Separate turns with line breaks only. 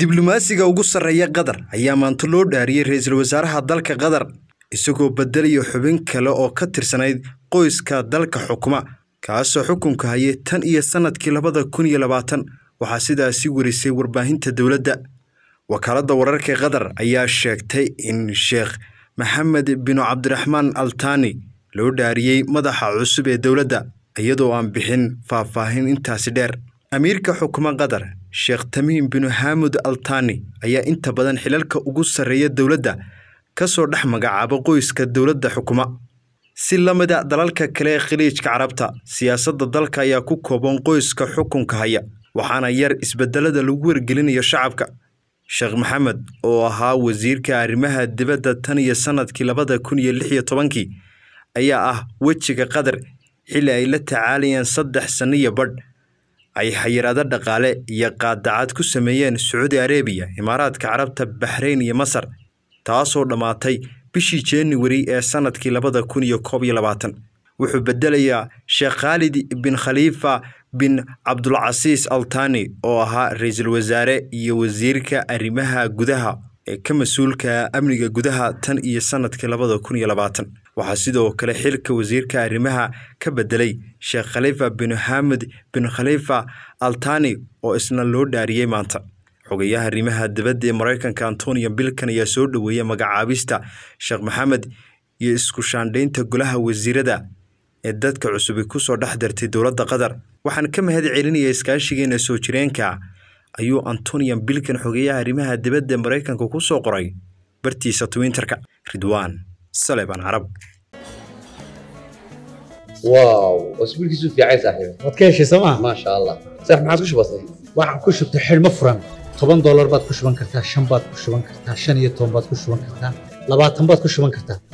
diblomaasiga ugu sarreeya qatar ayaa maanto loo dhaariyey ra-iisul wasaaraha dalka qatar isagoo bedelaya xubin kale oo ka tirsanayd qoyska dalka xukuma kaasoo xukunka hayay tan iyo sannadkii labada kun iyo labaatan waxaa sidaasi werisay warbaahinta dowladda wakaaladda wararka qatar ayaa sheegtay in sheekh maxamed binu cabdiraxmaan altaani loo dhaariyey madaxa cusub ee dowladda iyadoo aan bixin faahfaahin intaasi dheer amiirka xukuma qatar sheekh tamiim binu xaamud altaani ayaa inta badan xilalka ugu sarreeya dowladda ka soo dhex magacaaba qoyska dowladda xukuma si la mida dalalka kale ee khiliijka carabta siyaasadda dalka ayaa ku kooban qoyska xukunka haya waxaana yar isbedelada lagu wargelinayo shacabka sheekh maxamed oo ahaa wasiirka arrimaha dibadda tan iyo sannadkii labada kun iyo lix iyo tobankii ayaa ah wejiga qadar xilli ay la tacaalayaan saddex sanno badh ay xayiraado dhaqaale iyo qaadacaad ku sameeyeen sacuudi arabiya imaaraadka carabta baxrayn iyo masar taasoo dhammaatay bishii januari ee sanadkii labada kun iyo koob iyo labaatan wuxuu beddelayaa sheekh khaalid bin khaliifa bin cabdulcasiis altani oo ahaa ra-iisul wasaare iyo wasiirka arrimaha gudaha ee ka mas-uulka amniga gudaha tan iyo sanadkii labada kun iyo labaatan waxaa sidoo kale xilka wasiirka arrimaha ka bedelay sheekh khalifa bin xamed bin khalifa altani oo isna loo dhaariyey maanta xogayaha arrimaha dibadda ee maraykanka antonio bilkan ayaa soo dhoweeyey magacaabista sheekh maxamed iyo isku shaandhaynta golaha wasiirada ee dadka cusubi kusoo dhex dartay dowladda qatar waxaan ka mahad celinayaa iskaashigeena soo jireenka ayuu antonian bilkin xogeeyaha arrimaha dibadda maraykanka ku soo qoray bartiisa twinterka ridwaan saleban carab واو اسبوعك ku shubtay toban doolar baad ku shuban kartaa shan baad ku shuban kartaa shan iyo toban baad ku shuban kartaa labaatan baad ku shuban kartaa